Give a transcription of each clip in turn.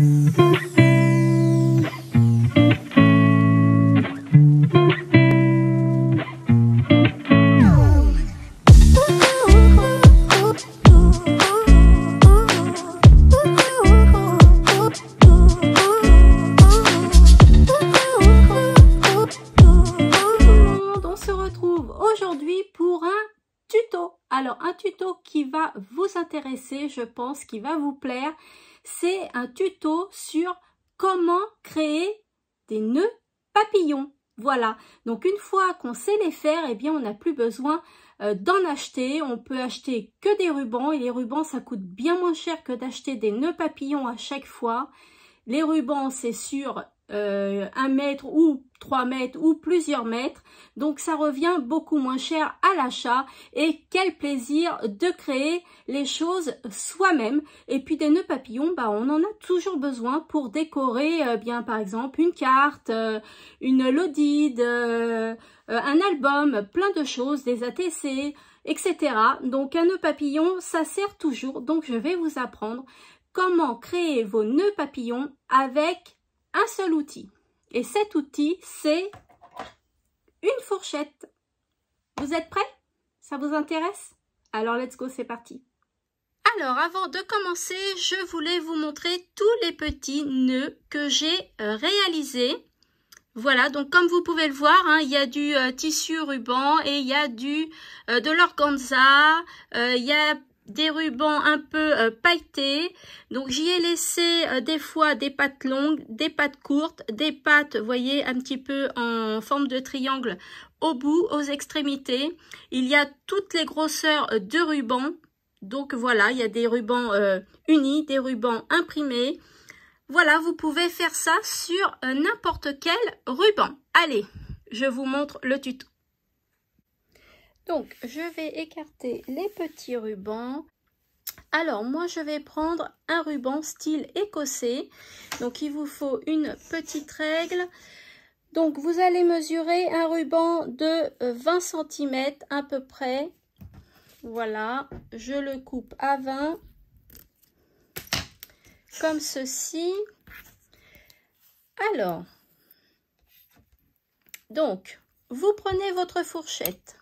Mm-hmm. qui va vous intéresser, je pense, qui va vous plaire. C'est un tuto sur comment créer des nœuds papillons. Voilà, donc une fois qu'on sait les faire, eh bien on n'a plus besoin euh, d'en acheter. On peut acheter que des rubans et les rubans ça coûte bien moins cher que d'acheter des nœuds papillons à chaque fois. Les rubans c'est sûr, euh, un mètre ou trois mètres ou plusieurs mètres. Donc ça revient beaucoup moins cher à l'achat et quel plaisir de créer les choses soi-même. Et puis des nœuds papillons, bah, on en a toujours besoin pour décorer euh, bien par exemple une carte, euh, une lodide, un album, plein de choses, des ATC, etc. Donc un nœud papillon, ça sert toujours. Donc je vais vous apprendre comment créer vos nœuds papillons avec un seul outil. Et cet outil, c'est une fourchette. Vous êtes prêts Ça vous intéresse Alors, let's go, c'est parti. Alors, avant de commencer, je voulais vous montrer tous les petits nœuds que j'ai euh, réalisés. Voilà, donc comme vous pouvez le voir, hein, il y a du euh, tissu ruban et il y a du euh, de l'organza, il y a des rubans un peu euh, pailletés. Donc j'y ai laissé euh, des fois des pattes longues, des pattes courtes, des pattes, voyez, un petit peu en forme de triangle au bout, aux extrémités. Il y a toutes les grosseurs euh, de rubans. Donc voilà, il y a des rubans unis, des rubans imprimés. Voilà, vous pouvez faire ça sur n'importe quel ruban. Allez, je vous montre le tuto. Donc, je vais écarter les petits rubans. Alors, moi, je vais prendre un ruban style écossais. Donc, il vous faut une petite règle. Donc, vous allez mesurer un ruban de 20 euh, cm à peu près. Voilà, je le coupe à 20. Comme ceci. Alors, donc, vous prenez votre fourchette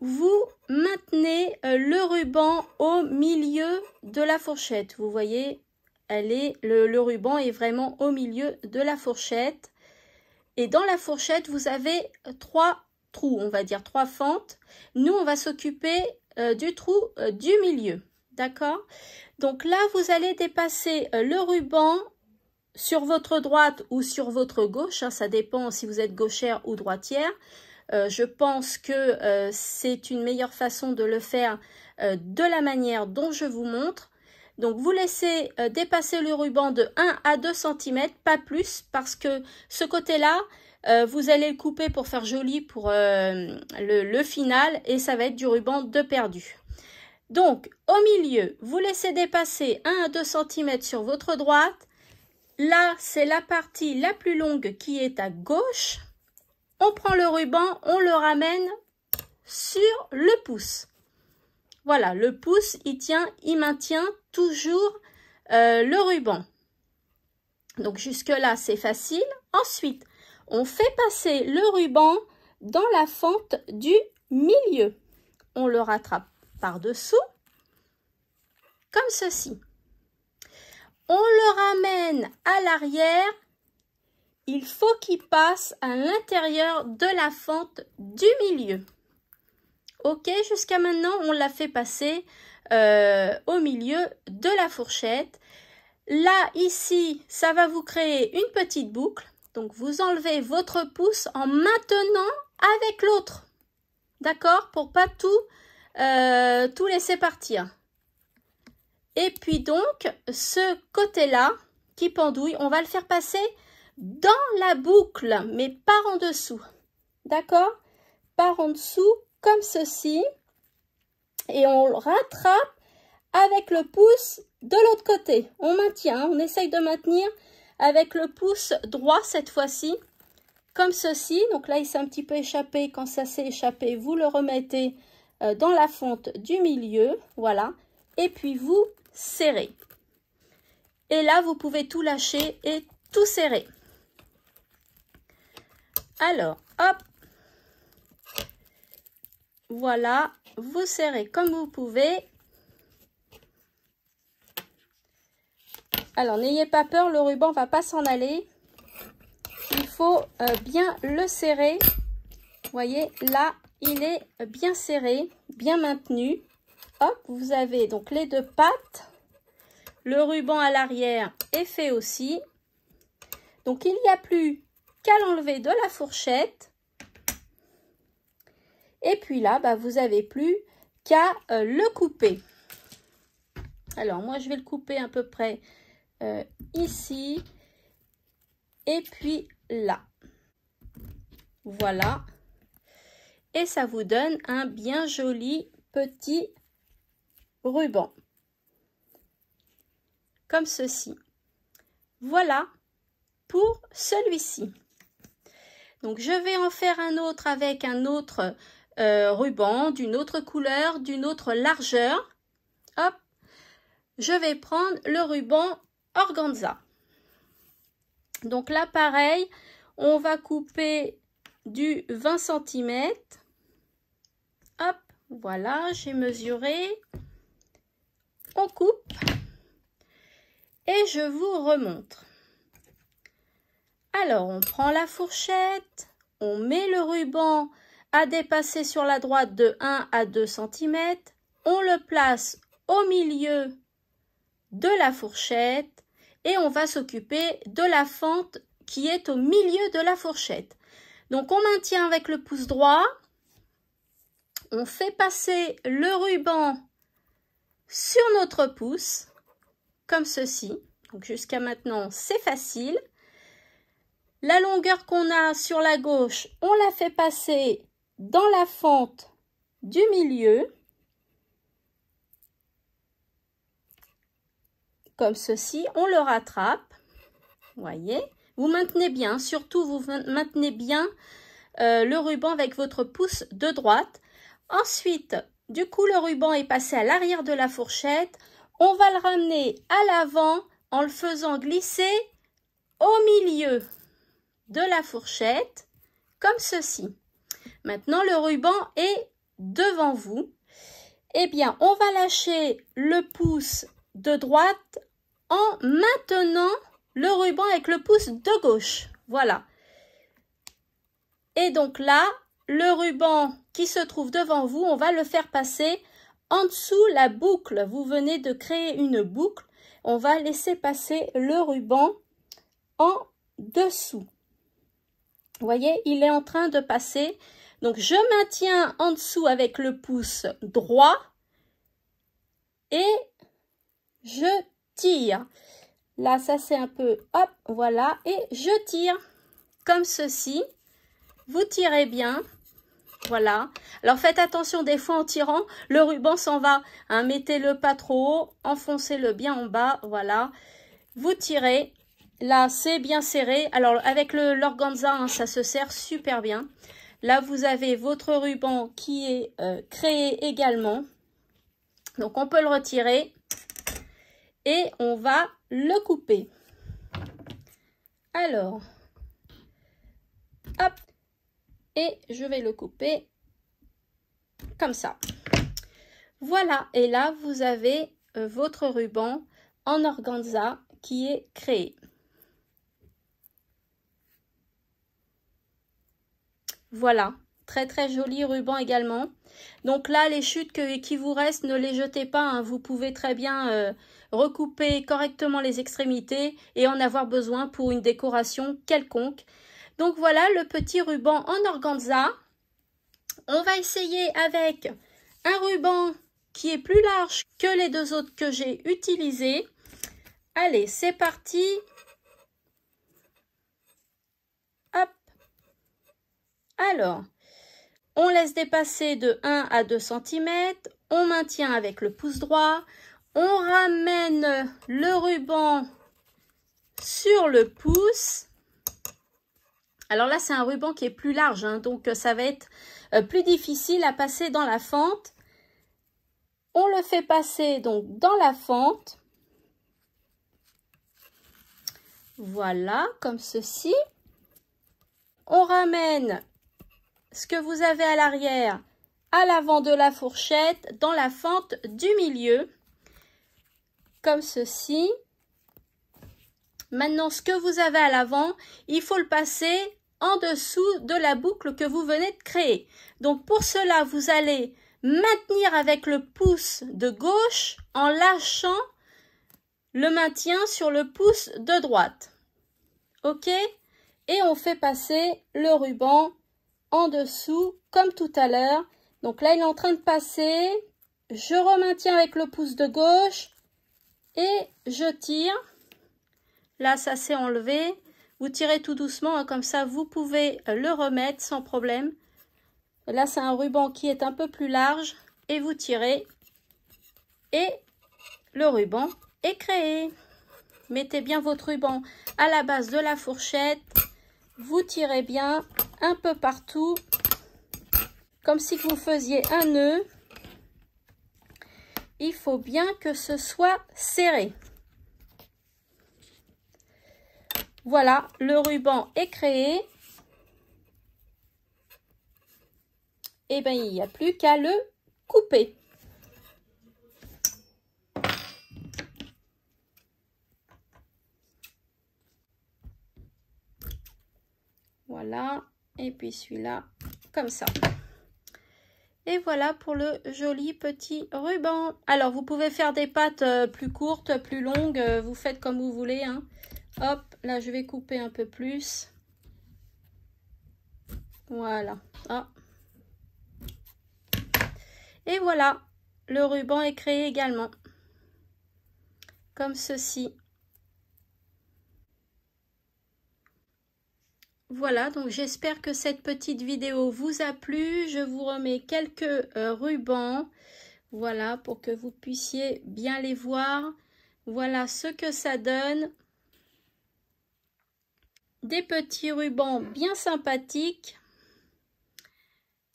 vous maintenez euh, le ruban au milieu de la fourchette. Vous voyez, elle est, le, ruban est vraiment au milieu de la fourchette. Et dans la fourchette, vous avez trois trous, on va dire trois fentes. Nous, on va s'occuper euh, du trou euh, du milieu. D'accord Donc là, vous allez dépasser le ruban sur votre droite ou sur votre gauche. Hein, ça dépend si vous êtes gauchère ou droitière. Euh, je pense que euh, c'est une meilleure façon de le faire euh, de la manière dont je vous montre. Donc vous laissez dépasser le ruban de 1 à 2 cm, pas plus, parce que ce côté-là, vous allez le couper pour faire joli pour le, le final et ça va être du ruban de perdu. Donc au milieu, vous laissez dépasser 1 à 2 cm sur votre droite. Là, c'est la partie la plus longue qui est à gauche on prend le ruban, on le ramène sur le pouce. Voilà, le pouce, il tient, il maintient toujours euh, le ruban. Donc jusque-là, c'est facile. Ensuite, on fait passer le ruban dans la fente du milieu. On le rattrape par-dessous, comme ceci. On le ramène à l'arrière il faut qu'il passe à l'intérieur de la fente du milieu. Ok, jusqu'à maintenant, on l'a fait passer euh, au milieu de la fourchette. Là, ici, ça va vous créer une petite boucle. Donc, vous enlevez votre pouce en maintenant avec l'autre. D'accord Pour pas tout, euh, tout laisser partir. Et puis donc, ce côté-là qui pendouille, on va le faire passer dans la boucle, mais par en dessous. D'accord Par en dessous, comme ceci. Et on le rattrape avec le pouce de l'autre côté. On maintient, on essaye de maintenir avec le pouce droit cette fois-ci, comme ceci. Donc là, il s'est un petit peu échappé. Quand ça s'est échappé, vous le remettez euh, dans la fonte du milieu. Voilà. Et puis, vous serrez. Et là, vous pouvez tout lâcher et tout serrer. Alors, hop. Voilà, vous serrez comme vous pouvez. Alors, n'ayez pas peur, le ruban va pas s'en aller. Il faut euh, bien le serrer. Vous voyez, là, il est bien serré, bien maintenu. Hop, vous avez donc les deux pattes. Le ruban à l'arrière est fait aussi. Donc, il n'y a plus l'enlever de la fourchette. Et puis là, bah, vous avez plus qu'à euh, le couper. Alors, moi, je vais le couper à peu près euh, ici et puis là. Voilà. Et ça vous donne un bien joli petit ruban. Comme ceci. Voilà pour celui-ci. Donc je vais en faire un autre avec un autre euh, ruban, d'une autre couleur, d'une autre largeur. Hop, je vais prendre le ruban organza. Donc là, pareil, on va couper du 20 cm. Hop, voilà, j'ai mesuré. On coupe et je vous remontre. Alors, on prend la fourchette, on met le ruban à dépasser sur la droite de 1 à 2 cm, on le place au milieu de la fourchette et on va s'occuper de la fente qui est au milieu de la fourchette. Donc on maintient avec le pouce droit, on fait passer le ruban sur notre pouce, comme ceci. Donc jusqu'à maintenant c'est facile. La longueur qu'on a sur la gauche, on la fait passer dans la fente du milieu, comme ceci, on le rattrape, voyez. Vous maintenez bien, surtout vous maintenez bien euh, le ruban avec votre pouce de droite. Ensuite, du coup, le ruban est passé à l'arrière de la fourchette. On va le ramener à l'avant en le faisant glisser au milieu de la fourchette comme ceci. Maintenant, le ruban est devant vous. Eh bien, on va lâcher le pouce de droite en maintenant le ruban avec le pouce de gauche. Voilà. Et donc là, le ruban qui se trouve devant vous, on va le faire passer en dessous la boucle. Vous venez de créer une boucle. On va laisser passer le ruban en dessous voyez, il est en train de passer. Donc, je maintiens en dessous avec le pouce droit et je tire. Là, ça c'est un peu, hop, voilà, et je tire comme ceci. Vous tirez bien, voilà. Alors, faites attention, des fois en tirant, le ruban s'en va. Hein, mettez-le pas trop haut, enfoncez-le bien en bas, voilà. Vous tirez Là, c'est bien serré. Alors, avec l'organza, hein, ça se serre super bien. Là, vous avez votre ruban qui est euh, créé également. Donc, on peut le retirer et on va le couper. Alors, hop, et je vais le couper comme ça. Voilà, et là, vous avez euh, votre ruban en organza qui est créé. Voilà, très très joli ruban également. Donc là, les chutes qui vous restent, ne les jetez pas. Hein. Vous pouvez très bien euh, recouper correctement les extrémités et en avoir besoin pour une décoration quelconque. Donc voilà le petit ruban en organza. On va essayer avec un ruban qui est plus large que les deux autres que j'ai utilisés. Allez, c'est parti Alors, on laisse dépasser de 1 à 2 cm, on maintient avec le pouce droit, on ramène le ruban sur le pouce. Alors là, c'est un ruban qui est plus large, hein, donc euh, ça va être euh, plus difficile à passer dans la fente. On le fait passer donc dans la fente. Voilà, comme ceci. On ramène ce que vous avez à l'arrière à l'avant de la fourchette dans la fente du milieu comme ceci. Maintenant, ce que vous avez à l'avant, il faut le passer en dessous de la boucle que vous venez de créer. Donc pour cela, vous allez maintenir avec le pouce de gauche en lâchant le maintien sur le pouce de droite. OK Et on fait passer le ruban en dessous, comme tout à l'heure. Donc là, il est en train de passer. Je remaintiens avec le pouce de gauche et je tire. Là, ça s'est enlevé. Vous tirez tout doucement, hein, comme ça, vous pouvez euh, le remettre sans problème. Là, c'est un ruban qui est un peu plus large et vous tirez et le ruban est créé. Mettez bien votre ruban à la base de la fourchette vous tirez bien un peu partout, comme si vous faisiez un nœud. Il faut bien que ce soit serré. Voilà, le ruban est créé. Et eh bien, il n'y a plus qu'à le couper. Et puis celui-là, comme ça. Et voilà pour le joli petit ruban. Alors, vous pouvez faire des pattes euh, plus courtes, plus longues. Euh, vous faites comme vous voulez. Hein. Hop, là, je vais couper un peu plus. Voilà. Ah. Et voilà, le ruban est créé également. Comme ceci. Voilà, donc j'espère que cette petite vidéo vous a plu. Je vous remets quelques euh, rubans, voilà, pour que vous puissiez bien les voir. Voilà ce que ça donne. Des petits rubans bien sympathiques,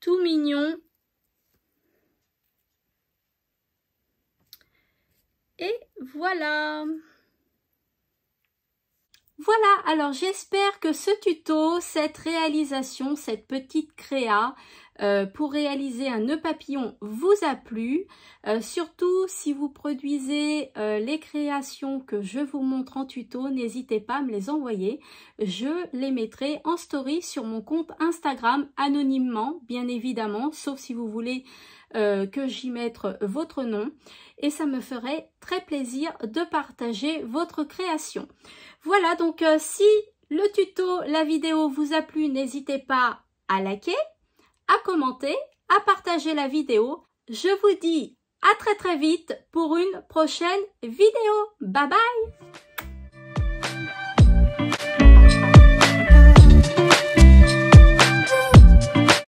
tout mignons. Et voilà voilà, alors j'espère que ce tuto, cette réalisation, cette petite créa euh, pour réaliser un nœud papillon vous a plu. Euh, surtout si vous produisez euh, les créations que je vous montre en tuto, n'hésitez pas à me les envoyer. Je les mettrai en story sur mon compte Instagram anonymement, bien évidemment, sauf si vous voulez euh, que j'y mette votre nom et ça me ferait très plaisir de partager votre création. Voilà donc euh, si le tuto, la vidéo vous a plu, n'hésitez pas à liker, à commenter, à partager la vidéo. Je vous dis à très très vite pour une prochaine vidéo. Bye bye